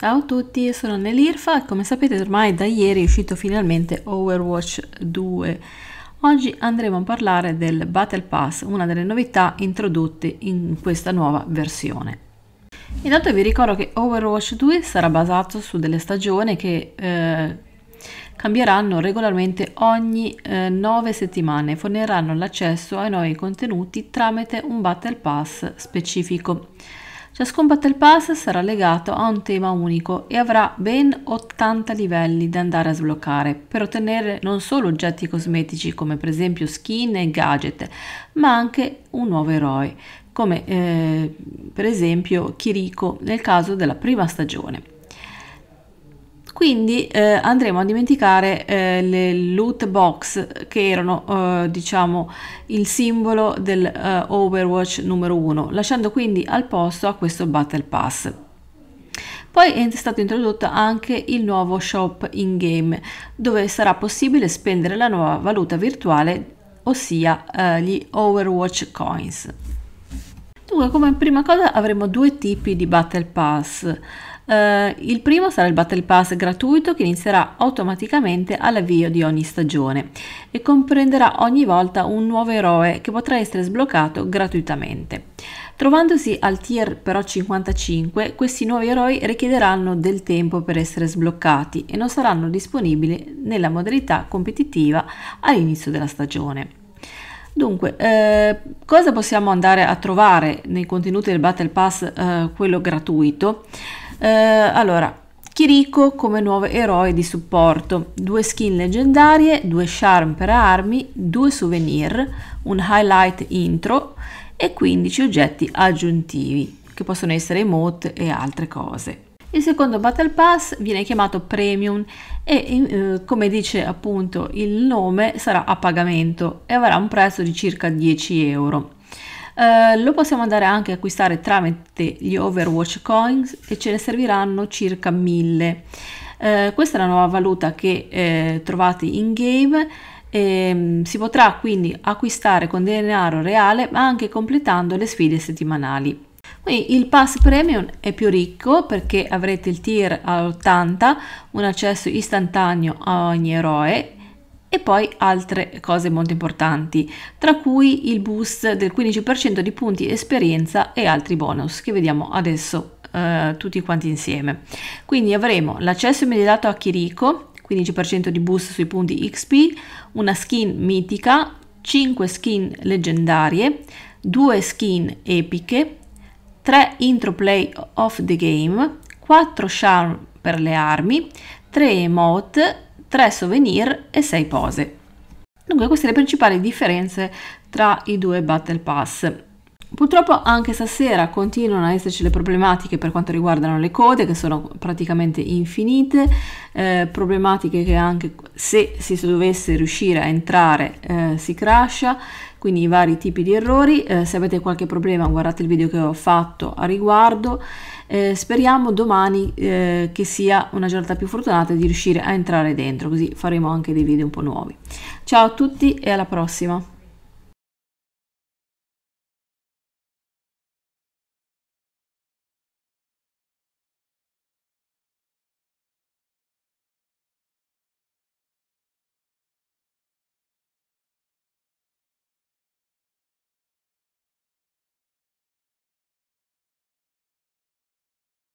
Ciao a tutti, sono Nelirfa e come sapete ormai da ieri è uscito finalmente Overwatch 2. Oggi andremo a parlare del Battle Pass, una delle novità introdotte in questa nuova versione. Intanto vi ricordo che Overwatch 2 sarà basato su delle stagioni che eh, cambieranno regolarmente ogni eh, 9 settimane e forniranno l'accesso ai nuovi contenuti tramite un Battle Pass specifico. Ciascun Battle Pass sarà legato a un tema unico e avrà ben 80 livelli da andare a sbloccare per ottenere non solo oggetti cosmetici come per esempio skin e gadget, ma anche un nuovo eroe, come eh, per esempio Kiriko nel caso della prima stagione quindi eh, andremo a dimenticare eh, le loot box che erano eh, diciamo il simbolo del eh, Overwatch numero 1 lasciando quindi al posto a questo Battle Pass poi è stato introdotto anche il nuovo shop in game dove sarà possibile spendere la nuova valuta virtuale ossia eh, gli Overwatch coins Dunque, come prima cosa avremo due tipi di Battle Pass. Eh, il primo sarà il Battle Pass gratuito che inizierà automaticamente all'avvio di ogni stagione e comprenderà ogni volta un nuovo eroe che potrà essere sbloccato gratuitamente. Trovandosi al tier però 55, questi nuovi eroi richiederanno del tempo per essere sbloccati e non saranno disponibili nella modalità competitiva all'inizio della stagione. Dunque, eh, cosa possiamo andare a trovare nei contenuti del Battle Pass, eh, quello gratuito? Eh, allora, Kiriko come nuovo eroe di supporto, due skin leggendarie, due charm per armi, due souvenir, un highlight intro e 15 oggetti aggiuntivi, che possono essere emote e altre cose. Il secondo Battle Pass viene chiamato Premium e eh, come dice appunto il nome sarà a pagamento e avrà un prezzo di circa 10 euro. Eh, lo possiamo andare anche a acquistare tramite gli Overwatch Coins e ce ne serviranno circa 1000. Uh, eh, questa è la nuova valuta che eh, trovate in game. E, ehm, si potrà quindi acquistare con denaro reale ma anche completando le sfide settimanali. Quindi il pass premium è più ricco perché avrete il tier a 80, un accesso istantaneo a ogni eroe e poi altre cose molto importanti, tra cui il boost del 15% di punti esperienza e altri bonus che vediamo adesso eh, tutti quanti insieme. Quindi avremo l'accesso immediato a Kiriko, 15% di boost sui punti XP, una skin mitica, 5 skin leggendarie, 2 skin epiche, 3 intro play of the game, 4 charm per le armi, 3 emote 3 souvenir e 6 pose. Dunque queste le principali differenze tra i due Battle Pass. Purtroppo anche stasera continuano a esserci le problematiche per quanto riguardano le code che sono praticamente infinite, eh, problematiche che anche se si dovesse riuscire a entrare eh, si crasha, quindi i vari tipi di errori. Eh, se avete qualche problema guardate il video che ho fatto a riguardo. Eh, speriamo domani eh, che sia una giornata più fortunata di riuscire a entrare dentro, così faremo anche dei video un po' nuovi. Ciao a tutti e alla prossima!